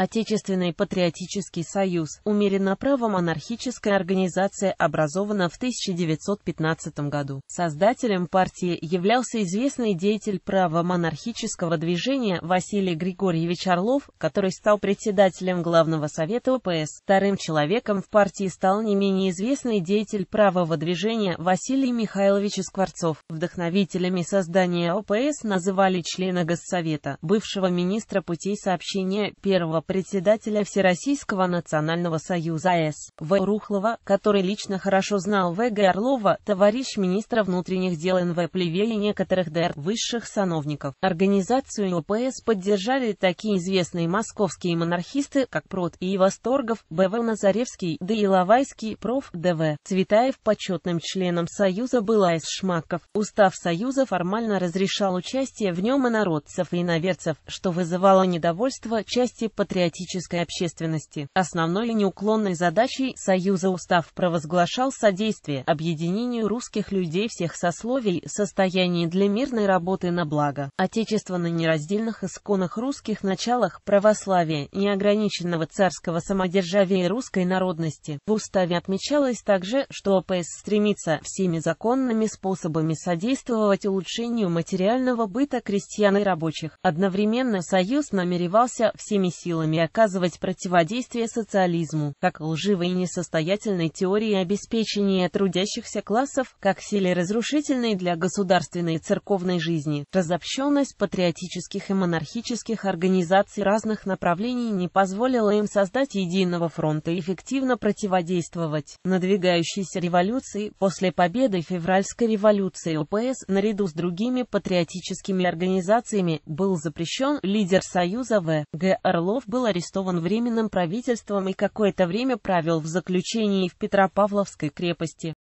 Отечественный патриотический союз, умеренно правом анархическая организация, образована в 1915 году. Создателем партии являлся известный деятель правомонархического движения Василий Григорьевич Орлов, который стал председателем Главного совета ОПС. Вторым человеком в партии стал не менее известный деятель правого движения Василий Михайлович Скворцов. Вдохновителями создания ОПС называли члена Госсовета, бывшего министра путей сообщения первого председателя Всероссийского национального союза С. В. Рухлова, который лично хорошо знал В.Г. Орлова, товарищ министра внутренних дел НВ Плеве и некоторых ДР высших сановников. Организацию ОПС поддержали такие известные московские монархисты, как Прот и Восторгов, Б.В. Назаревский, Д. Лавайский, Проф. Д.В. Цветаев почетным членом Союза был А.С. Шмаков. Устав Союза формально разрешал участие в нем инородцев и иноверцев, что вызывало недовольство части патриотов патриотической общественности. Основной и неуклонной задачей Союза устав провозглашал содействие объединению русских людей всех сословий состоянии для мирной работы на благо Отечества на нераздельных исконах русских началах православия, неограниченного царского самодержавия и русской народности. В уставе отмечалось также, что ОПС стремится всеми законными способами содействовать улучшению материального быта крестьян и рабочих. Одновременно Союз намеревался всеми силами силами оказывать противодействие социализму, как лживой и несостоятельной теории обеспечения трудящихся классов, как силе разрушительной для государственной и церковной жизни. Разобщенность патриотических и монархических организаций разных направлений не позволила им создать единого фронта и эффективно противодействовать надвигающейся революции. После победы февральской революции ОПС, наряду с другими патриотическими организациями, был запрещен лидер Союза В. Г. Орлов был был арестован Временным правительством и какое-то время правил в заключении в Петропавловской крепости.